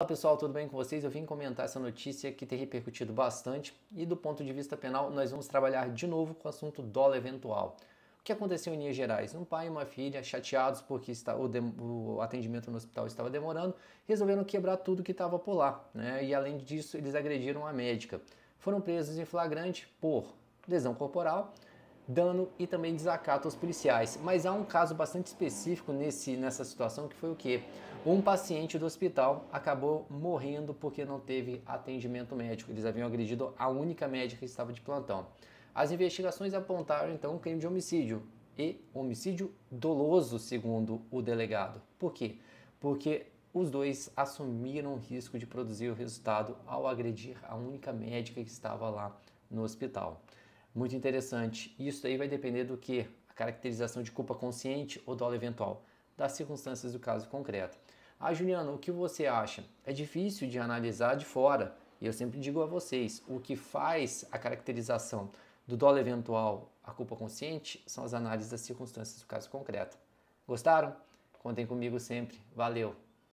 Olá pessoal, tudo bem com vocês? Eu vim comentar essa notícia que tem repercutido bastante e do ponto de vista penal nós vamos trabalhar de novo com o assunto dólar eventual. O que aconteceu em Minas Gerais? Um pai e uma filha, chateados porque está, o, de, o atendimento no hospital estava demorando, resolveram quebrar tudo que estava por lá. Né? E além disso, eles agrediram a médica. Foram presos em flagrante por lesão corporal, dano e também desacato aos policiais. Mas há um caso bastante específico nesse, nessa situação que foi o que? Um paciente do hospital acabou morrendo porque não teve atendimento médico. Eles haviam agredido a única médica que estava de plantão. As investigações apontaram então um crime de homicídio e homicídio doloso, segundo o delegado. Por quê? Porque os dois assumiram o risco de produzir o resultado ao agredir a única médica que estava lá no hospital. Muito interessante. Isso aí vai depender do que? A caracterização de culpa consciente ou dolo eventual, das circunstâncias do caso concreto. Ah, Juliano, o que você acha? É difícil de analisar de fora. E eu sempre digo a vocês, o que faz a caracterização do dolo eventual à culpa consciente são as análises das circunstâncias do caso concreto. Gostaram? Contem comigo sempre. Valeu!